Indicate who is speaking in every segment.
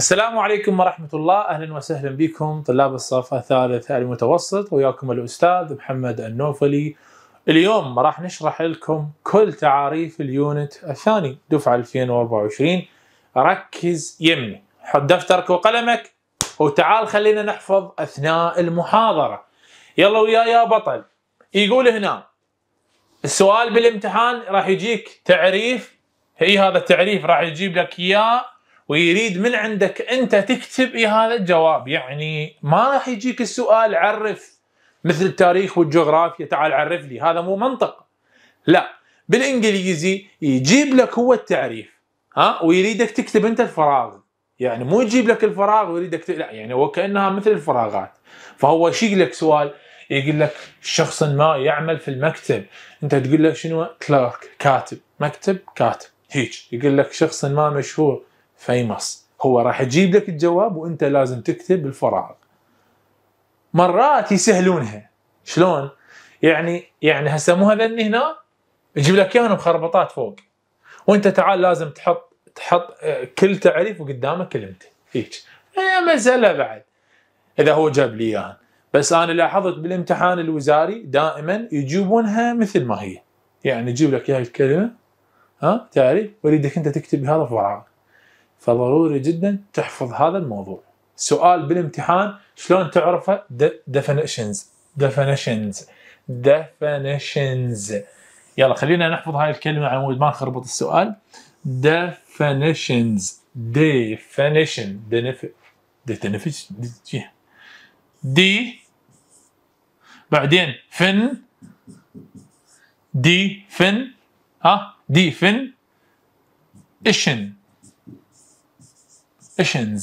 Speaker 1: السلام عليكم ورحمة الله أهلا وسهلا بكم طلاب الصف الثالث المتوسط وياكم الأستاذ محمد النوفلي اليوم راح نشرح لكم كل تعاريف اليونت الثاني دفعة 2024 ركز يمني حط دفترك وقلمك وتعال خلينا نحفظ أثناء المحاضرة يلا ويا يا بطل يقول هنا السؤال بالامتحان راح يجيك تعريف هي هذا التعريف راح يجيب لك اياه ويريد من عندك انت تكتب إيه هذا الجواب يعني ما راح يجيك السؤال عرف مثل التاريخ والجغرافيا تعال عرف لي هذا مو منطق لا بالانجليزي يجيب لك هو التعريف ها ويريدك تكتب انت الفراغ يعني مو يجيب لك الفراغ ويريدك ت... لا يعني وكانها مثل الفراغات فهو يشيل لك سؤال يقول لك شخص ما يعمل في المكتب انت تقول له شنو كلارك كاتب مكتب كاتب هيك يقول لك شخص ما مشهور فيمص هو راح يجيب لك الجواب وانت لازم تكتب الفراغ مرات يسهلونها شلون يعني يعني هسه مو هذا اللي هنا يجيب لك اياهم مخربطات فوق وانت تعال لازم تحط تحط آه، كل تعريف وقدامه كلمته هيك هي إيه، مساله بعد اذا هو جاب لي اياها بس انا لاحظت بالامتحان الوزاري دائما يجيبونها مثل ما هي يعني يجيب لك هاي الكلمه ها تعريف واريدك انت تكتب هذا فراغ فضروري جدا تحفظ هذا الموضوع سؤال بالامتحان شلون تعرفه definitions definitions definitions يلا خلينا نحفظ هاي الكلمة على مود ما نخربط السؤال definitions definition definition دي بعدين فن دي فن ها دي فن اشن definitions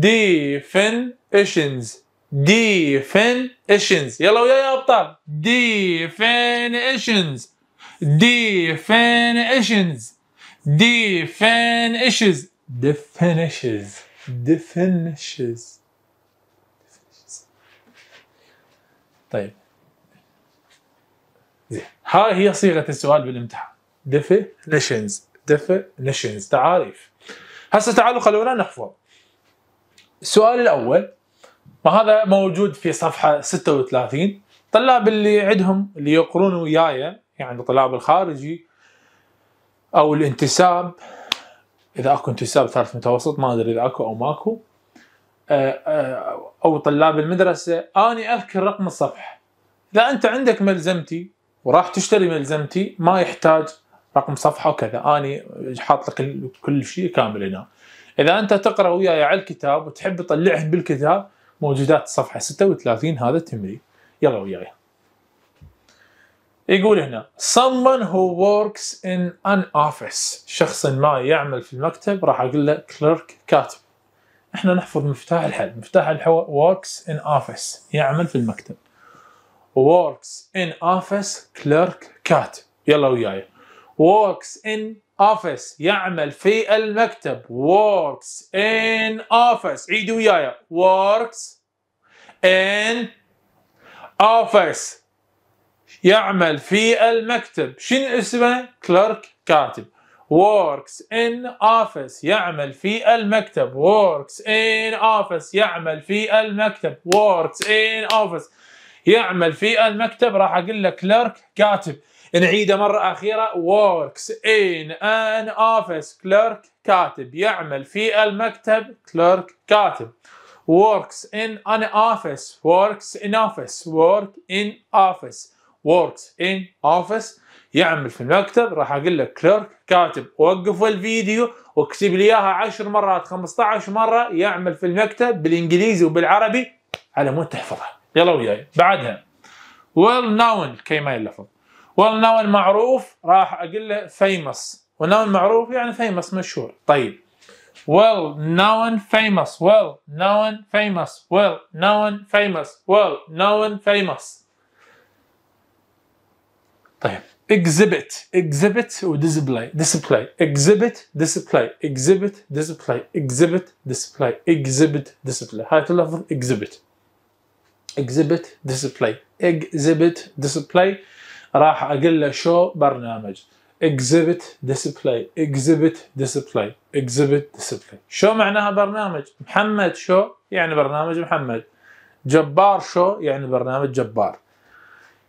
Speaker 1: definitions definitions يلا ويا يا ابطال definitions definitions definitions definitions definitions طيب زين هاي هي صيغه السؤال بالامتحان definitions definitions تعاريف هسه تعالوا خلونا نحفظ السؤال الاول ما هذا موجود في صفحه 36 طلاب اللي عندهم اللي يقرون وياي يعني طلاب الخارجي او الانتساب اذا اكو انتساب ثالث متوسط ما ادري اذا اكو او ماكو آه، آه، او طلاب المدرسه اني اذكر رقم الصفحه اذا انت عندك ملزمتي وراح تشتري ملزمتي ما يحتاج رقم صفحه وكذا اني حاط لك كل شيء كامل هنا اذا انت تقرا وياي على الكتاب وتحب تطلعه بالكتاب موجودات الصفحه 36 هذا التمرين يلا وياي يقول هنا someone who works in an office شخص ما يعمل في المكتب راح اقول له clerk كاتب احنا نحفظ مفتاح الحل مفتاح الحل works in office يعمل في المكتب works in office clerk كاتب يلا وياي works in office يعمل في المكتب works in office عيدوا وياي works in office يعمل في المكتب شنو اسمه clerk كاتب works in office يعمل في المكتب works in office يعمل في المكتب works in office يعمل في المكتب راح اقول لك clerk كاتب نعيده مرة أخيرة works in an office clerk كاتب يعمل في المكتب clerk كاتب works in an office works in office work in office works in office يعمل في المكتب راح اقول لك clerk كاتب وقف الفيديو واكتب لي اياها 10 مرات 15 مره يعمل في المكتب بالانجليزي وبالعربي على مود تحفظها يلا وياي بعدها well known كي ما يلفظ والله ناول معروف راح اقول له فيمس وناول معروف يعني فيمس مشهور طيب well known famous well known famous well known famous well known famous طيب exhibit exhibit و display display exhibit display exhibit display exhibit display exhibit display هاي تلفظ exhibit exhibit display exhibit display راح اقول له شو برنامج اكزيبت ديسبلاي اكزيبت ديسبلاي اكزيبت ديسبلاي شو معناها برنامج محمد شو يعني برنامج محمد جبار شو يعني برنامج جبار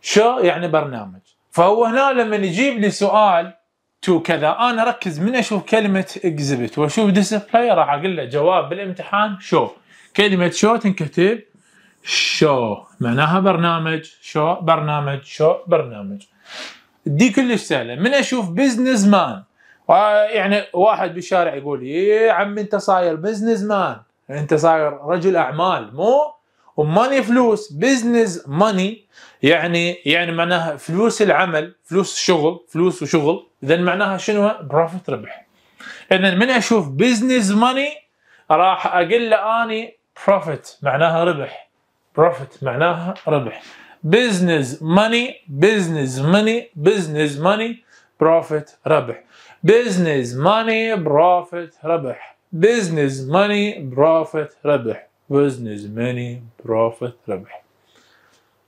Speaker 1: شو يعني برنامج فهو هنا لما يجيب لي سؤال تو كذا انا اركز من اشوف كلمه اكزيبت واشوف ديسبلاي راح اقول له جواب بالامتحان شو كلمه شو تنكتب شو معناها برنامج شو برنامج شو برنامج دي كلش سهله من اشوف بزنس مان آه، يعني واحد بالشارع يقول يا إيه، عمي انت صاير بزنس مان انت صاير رجل اعمال مو وماني فلوس بزنس ماني يعني يعني معناها فلوس العمل فلوس شغل فلوس وشغل اذا معناها شنو بروفيت ربح اذا من اشوف بزنس ماني راح اقول له اني بروفيت معناها ربح بروفيت معناها ربح بزنس ماني بزنس ماني بزنس ماني بروفيت ربح بزنس ماني بروفيت ربح بزنس ماني بروفيت ربح بزنس ماني بروفيت ربح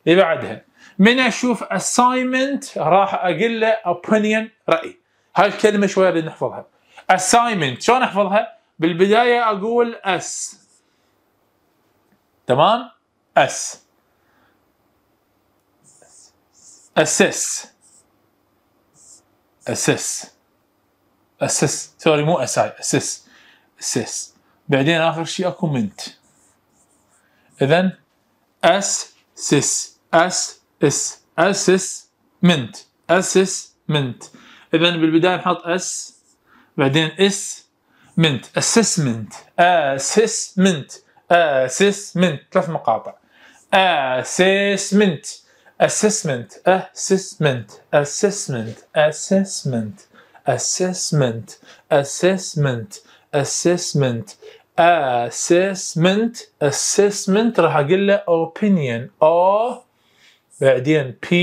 Speaker 1: اللي بعدها من اشوف assignment راح اقول له opinion راي هاي الكلمه شويه بنحفظها assignment شلون احفظها بالبدايه اقول اس تمام اس اسس اسس اسس سوري مو اساي اسس اسس بعدين اخر شيء اكو منت اذا اس سس اس اس اسس منت اسس منت اذا بالبدايه نحط اس بعدين اس منت اسسمنت اسسمنت اسسمنت ثلاث مقاطع assessment assessment assessment assessment assessment assessment assessment assessment assessment assessment راح اقول له opinion o بعدين p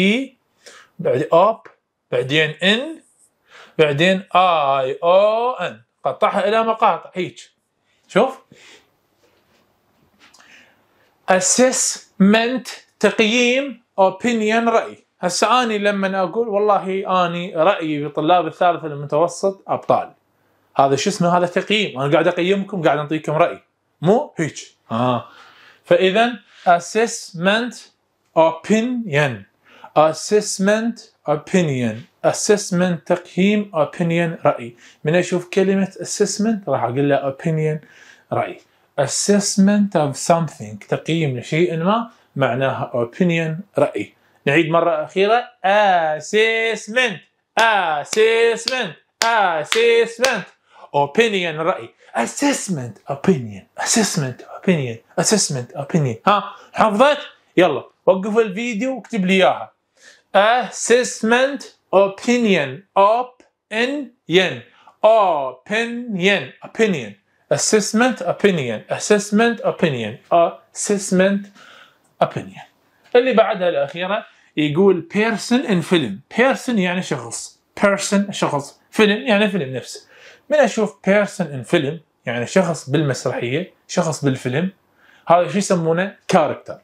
Speaker 1: بعدين op بعدين n بعدين i o n قطعها الى مقاطع هيك شوف assess منت تقييم اوبينيون راي هسه اني لما اقول والله اني رايي بطلاب الثالث المتوسط ابطال هذا شو اسمه هذا تقييم انا قاعد اقيمكم قاعد اعطيكم راي مو هيك اه فاذا assessment opinion assessment opinion assessment تقييم opinion راي من اشوف كلمه assessment راح اقول له opinion راي assessment of something تقييم لشيء ما معناها opinion رأي نعيد مرة أخيرة assessment assessment assessment opinion رأي assessment opinion assessment opinion assessment opinion ها حفظت يلا وقف الفيديو واكتب لي اياها assessment opinion opinion opinion opinion assessment opinion assessment opinion assessment opinion اللي بعدها الأخيرة يقول person in film person يعني شخص person شخص فيلم يعني فيلم نفسه من أشوف person in film يعني شخص بالمسرحية شخص بالفيلم هذا شو يسمونه كاركتر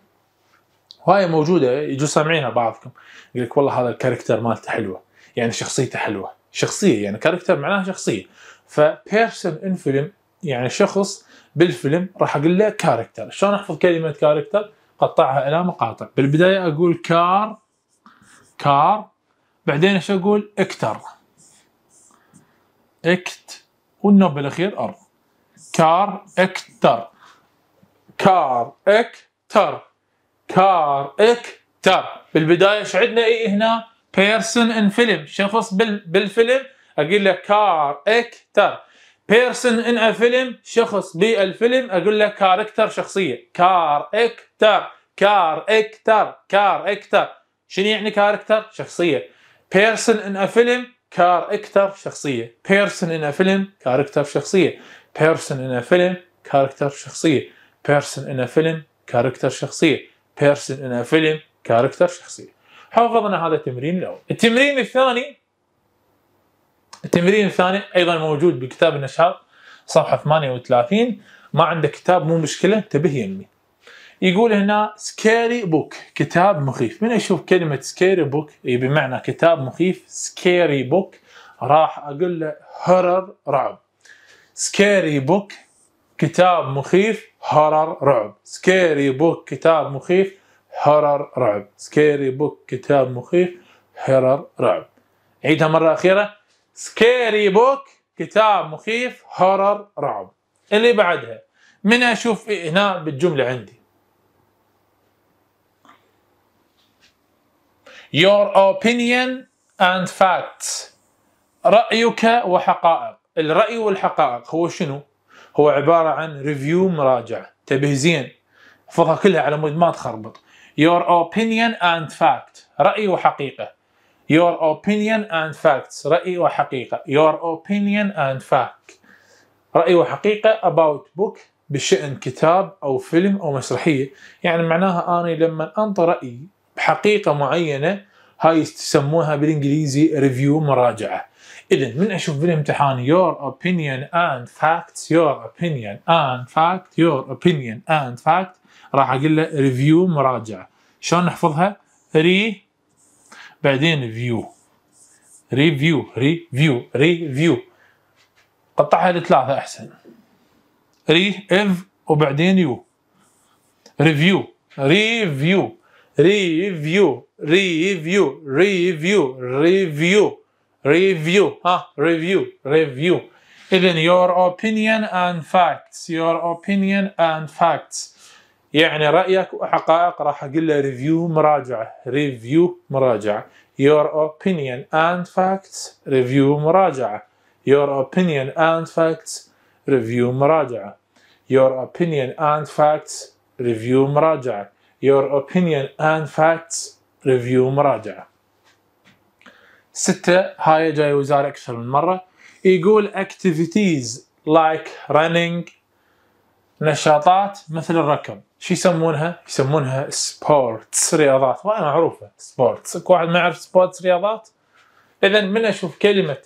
Speaker 1: وهاي موجودة يجوا سامعينها بعضكم يقول لك والله هذا الكاركتر مالته حلوة يعني شخصيته حلوة شخصية يعني كاركتر معناها شخصية فبيرسون ان فيلم يعني شخص بالفيلم راح اقول له كاركتر شلون احفظ كلمه كاركتر قطعها الى مقاطع بالبدايه اقول كار كار بعدين ايش اقول اكتر اكت والنوب بالاخير ار كار اكتر كار اكتر كار اكتر بالبدايه ايش عندنا اي هنا بيرسون ان فيلم شخص بالفيلم اقول له كار اكتر بيرسون ان ا فيلم شخص بالفيلم اقول له كاركتر شخصيه كاركتر كاركتر كاركتر شنو يعني كاركتر شخصيه بيرسون ان ا فيلم كاركتر شخصيه بيرسون ان ا فيلم كاركتر شخصيه بيرسون ان ا فيلم كاركتر شخصيه بيرسون ان ا فيلم كاركتر شخصيه بيرسون ان ا فيلم كاركتر شخصيه حافظنا هذا التمرين الاول التمرين الثاني التمرين الثاني ايضا موجود بكتاب النشاط صفحه 38 ما عندك كتاب مو مشكله تبه يمي يقول هنا سكيري بوك كتاب مخيف من يشوف كلمه سكيري بوك اي بمعنى كتاب مخيف سكيري بوك راح اقول له هرر رعب سكيري بوك كتاب مخيف هرر رعب سكيري بوك كتاب مخيف هرر رعب سكيري بوك كتاب مخيف هرر رعب عيدها مره اخيره سكيري بوك كتاب مخيف هورر رعب اللي بعدها من اشوف إيه هنا بالجمله عندي your opinion and facts رأيك وحقائق الرأي والحقائق هو شنو هو عبارة عن ريفيو مراجعة تبه زين احفظها كلها على مود ما تخربط your opinion and fact رأي وحقيقة your opinion and facts رأي وحقيقة your opinion and fact رأي وحقيقة about book بشأن كتاب أو فيلم أو مسرحية يعني معناها أنا لما أنطي رأي بحقيقة معينة هاي تسموها بالإنجليزي ريفيو مراجعة إذا من أشوف بالامتحان your opinion and facts your opinion and fact your opinion and fact راح أقول له ريفيو مراجعة شلون نحفظها؟ ري بعدين فيو ريفيو ريفيو ريفيو قطعها لثلاثة أحسن ري إف وبعدين يو ريفيو ريفيو ريفيو ريفيو ريفيو ريفيو ريفيو ها ريفيو ريفيو إذن your opinion and facts your opinion and facts يعني رايك وحقائق راح اقول له ريفيو مراجعه ريفيو مراجعه your opinion and facts ريفيو مراجعه your opinion and facts ريفيو مراجعه your opinion and facts ريفيو مراجعه your opinion and facts ريفيو مراجعه ستة هاي جاي وزارة أكثر من مرة يقول activities like running نشاطات مثل الركض شو يسمونها؟ يسمونها سبورتس رياضات وانا معروفه سبورتس اكو واحد ما يعرف سبورتس رياضات اذا من اشوف كلمه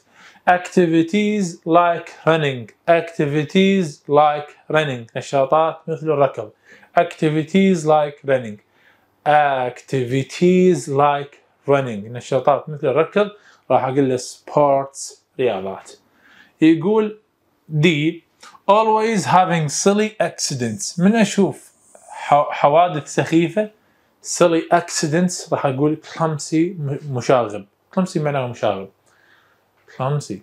Speaker 1: activities like running activities like running نشاطات مثل الركض activities like running activities like running نشاطات مثل الركض راح اقول له sports رياضات يقول دي always having silly accidents من اشوف حوادث سخيفه سلي اكسيدنتس راح اقول كلمسي مشاغب كلمسي معناه مشاغب كلمسي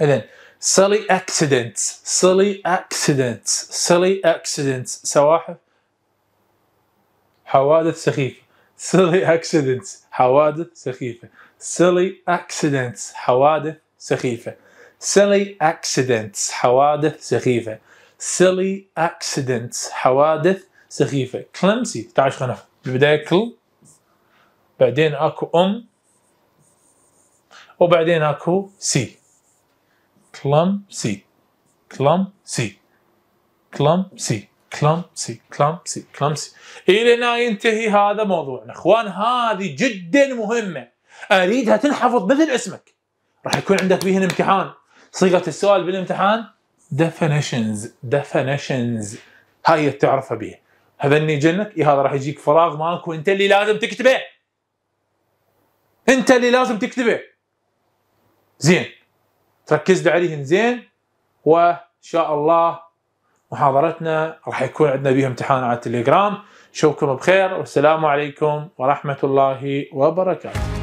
Speaker 1: اذا silly accidents silly accidents silly accidents سواحف حوادث سخيفة silly accidents حوادث سخيفة silly accidents حوادث سخيفة silly accidents حوادث سخيفة silly accidents حوادث سخيفة clumsy شو قناة بالبداية كل بعدين اكو ام وبعدين اكو سي كلام سي كلام سي كلام سي سي سي سي الى هنا ينتهي هذا موضوعنا اخوان هذه جدا مهمه اريدها تنحفظ مثل اسمك راح يكون عندك بهن امتحان صيغه السؤال بالامتحان definitions definitions هاي تعرفها بيه اني جنك إيه هذا راح يجيك فراغ ماكو انت اللي لازم تكتبه انت اللي لازم تكتبه زين تركز لي عليهم زين وان شاء الله محاضرتنا راح يكون عندنا بها امتحان على التليجرام اشوفكم بخير والسلام عليكم ورحمه الله وبركاته